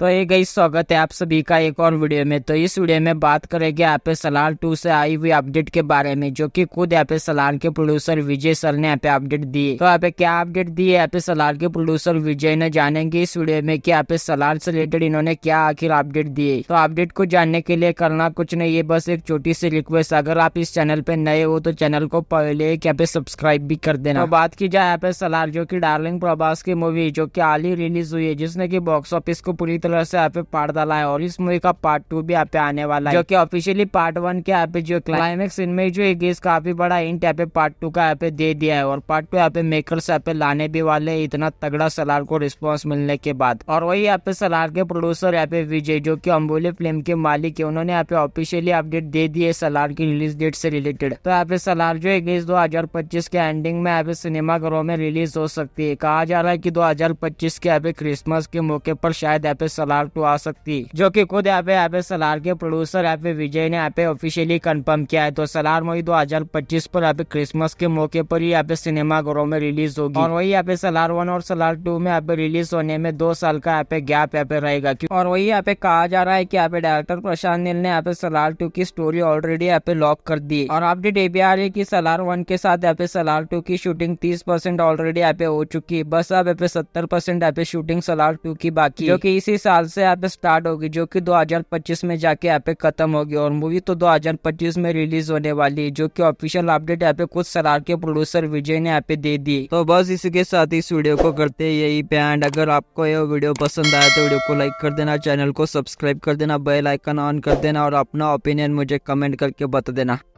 तो ये गई स्वागत है आप सभी का एक और वीडियो में तो इस वीडियो में बात करेंगे पे सलार टू से आई हुई अपडेट के बारे में जो कि खुद यहाँ पे सलार के प्रोड्यूसर विजय सर ने पे अपडेट दी तो पे क्या अपडेट दी है पे सलार के प्रोड्यूसर विजय ने जानेंगे इस वीडियो में कि पे सलार से रिलेटेड इन्होंने क्या आखिर अपडेट दिए तो अपडेट को जानने के लिए करना कुछ नहीं ये बस एक छोटी सी रिक्वेस्ट अगर आप इस चैनल पे नए हो तो चैनल को पहले यहाँ पे सब्सक्राइब भी कर देना तो बात की जाए यहाँ पे सलार जो की डार्लिंग प्रभास की मूवी जो की हाल ही रिलीज हुई है जिसने की बॉक्स ऑफिस को पूरी तरह से यहाँ पे पार्ट डाला है और इस मूवी का पार्ट टू भी यहाँ पे आने वाला है जो की ऑफिशियली पार्ट वन के यहाँ पे जो क्लाइमेक्स इनमें जो एक काफी बड़ा इंट यहाँ पे पार्ट टू का यहाँ पे दे दिया है और पार्ट टू यहाँ पे मेकर यहाँ पे लाने भी वाले है इतना तगड़ा सलार को रिस्पॉन्स मिलने के बाद और वही यहाँ पे सलार के प्रोड्यूसर यहाँ पे विजय जो की अम्बोले फिल्म के मालिक है उन्होंने यहाँ पे ऑफिशियली अपडेट दे दी है सलार की रिलीज डेट से रिलेटेड तो यहाँ पे सलार जो है दो हजार पच्चीस के एंडिंग में यहाँ पे सिनेमा घरों में रिलीज हो सकती है कहा जा रहा है की दो हजार पच्चीस के यहाँ पे क्रिसमस के मौके पर शायद यहाँ पे सलार टू आ सकती जो की खुद यहाँ पे यहाँ पे सलार के प्रोड्यूसर यहाँ पे विजय ने यहाँ पे ऑफिशियली कंफर्म किया है तो सलार मई दो हजार पच्चीस पर यहाँ पे क्रिसमस के मौके पर ही यहाँ पे सिनेमा घरों में रिलीज होगी और वही यहाँ पे सलार वन और सलार टू में यहाँ पे रिलीज होने में दो साल का यहाँ पे गैप यहाँ पे रहेगा और वही यहाँ पे कहा जा रहा है की यहाँ पे डायरेक्टर प्रशांत नील ने यहाँ पे सलार टू की स्टोरी ऑलरेडी यहाँ पे लॉक कर दी और अपडेट ये भी आ रही है की सलार वन के साथ यहाँ पे सलार टू की शूटिंग तीस परसेंट ऑलरेडी यहाँ पे हो चुकी बस अब यहाँ पे सत्तर परसेंट यहाँ पे शूटिंग सलार टू की बाकी जो की इसी साल से यहाँ पे स्टार्ट होगी जो कि 2025 में जाके यहाँ पे ख़त्म होगी और मूवी तो 2025 में रिलीज होने वाली है जो कि ऑफिशियल अपडेट यहाँ पे कुछ सरार के प्रोड्यूसर विजय ने यहाँ पे दे दी तो बस इसी के साथ इस वीडियो को करते हैं यही पे एंड अगर आपको ये वीडियो पसंद आया तो वीडियो को लाइक कर देना चैनल को सब्सक्राइब कर देना बेल आइकन ऑन कर देना और अपना ओपिनियन मुझे कमेंट करके बता देना